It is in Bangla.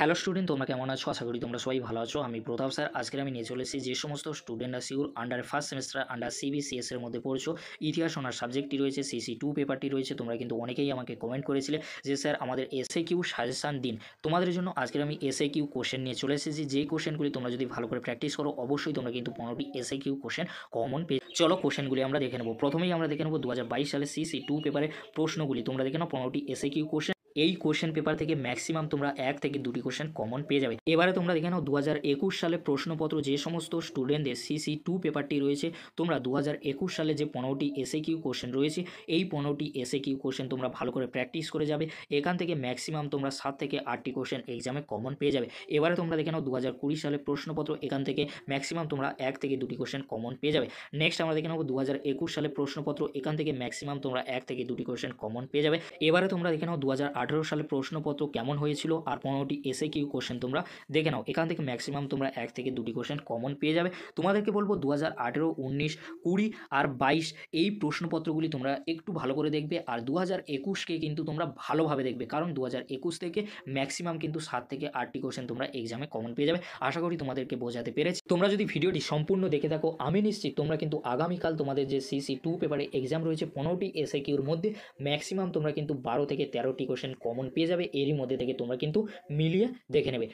হ্যালো স্টুডেন্ট তোমরা কেমন আছো আশা করি তোমরা সবাই ভালো আছো আমি প্রতাপ স্যার আজকে আমি নিয়ে চলেছি যে সমস্ত স্টুডেন্টরা sure under first semester under CBCS এর মধ্যে পড়ছো ইতিহাস ওনার সাবজেক্টটি রয়েছে সিসি টু পেপারটি রয়েছে তোমরা কিন্তু অনেকেই আমাকে কমেন্ট করেছিলে যে স্যার আমাদের এসএ কিউ সাজেশান দিন তোমাদের জন্য আজকে আমি এসএ কিউ কোশ্চেন নিয়ে চলে এসেছি যে কোশ্চেনগুলি তোমরা যদি ভালো করে প্র্যাকটিস করো অবশ্যই তোমরা কিন্তু পনেরোটি এসএ কিউ কোশ্চেন কমন পেয়ে চলো কোশ্চেনগুলি আমরা দেখে নেবো প্রথমেই আমরা দেখে নেবো দু সালে সিসি টু পেপারের প্রশ্নগুলি তোমরা দেখে নাও পনেরোটি এসএ কিউ কোশ্চেন এই কোয়েশ্চেন পেপার থেকে ম্যাক্সিমাম তোমরা এক থেকে দুটি কোশ্চেন কমন পেয়ে যাবে এবারে তোমরা দেখে নাও দু সালে প্রশ্নপত্র যে সমস্ত স্টুডেন্টদের সিসি টু পেপারটি রয়েছে তোমরা দু সালে যে পনেরোটি এসে কিউ কোয়েশ্চেন রয়েছে এই পনেরোটি এসে কিউ কোশ্চেন তোমরা ভালো করে প্র্যাকটিস করে যাবে এখান থেকে ম্যাক্সিমাম তোমরা সাত থেকে আটটি কোশ্চেন এক্সামে কমন পেয়ে যাবে এবারে তোমরা দেখে নাও দু সালে প্রশ্নপত্র এখান থেকে ম্যাক্সিমাম তোমরা এক থেকে দুটি কোশ্চেন কমন পেয়ে যাবে নেক্সট আমরা দেখে নেব দু সালে প্রশ্নপত্র এখান থেকে ম্যাক্সিমাম তোমরা এক থেকে দুটি কোশ্চেন কমন পেয়ে যাবে এবারে তোমরা দেখে নাও দু সালে প্রশ্নপত্র কেমন হয়েছিল আর পনেরোটি এসে কিউ কোশ্চেন তোমরা দেখে নাও এখান থেকে ম্যাক্সিমাম তোমরা এক থেকে দুটি কোশ্চেন কমন পেয়ে যাবে তোমাদেরকে বলবো দু হাজার আঠেরো উনিশ কুড়ি আর বাইশ এই প্রশ্নপত্রগুলি তোমরা একটু ভালো করে দেখবে আর দু হাজার একুশকে কিন্তু তোমরা ভালোভাবে দেখবে কারণ দু হাজার একুশ থেকে ম্যাক্সিমাম কিন্তু সাত থেকে আটটি কোশ্চেন তোমরা এক্সামে কমন পেয়ে যাবে আশা করি তোমাদেরকে বোঝাতে পেরেছি তোমরা যদি ভিডিওটি সম্পূর্ণ দেখে থাকো আমি নিশ্চিত তোমরা কিন্তু আগামীকাল তোমাদের যে সিসি টু পেপারে এক্সাম রয়েছে পনেরোটি এসএ কিউর মধ্যে ম্যাক্সিমাম তোমরা কিন্তু বারো থেকে তেরোটি কোশ্চেন কমন পেয়ে যাবে এরই মধ্যে থেকে তোমরা কিন্তু মিলিয়ে দেখে নেবে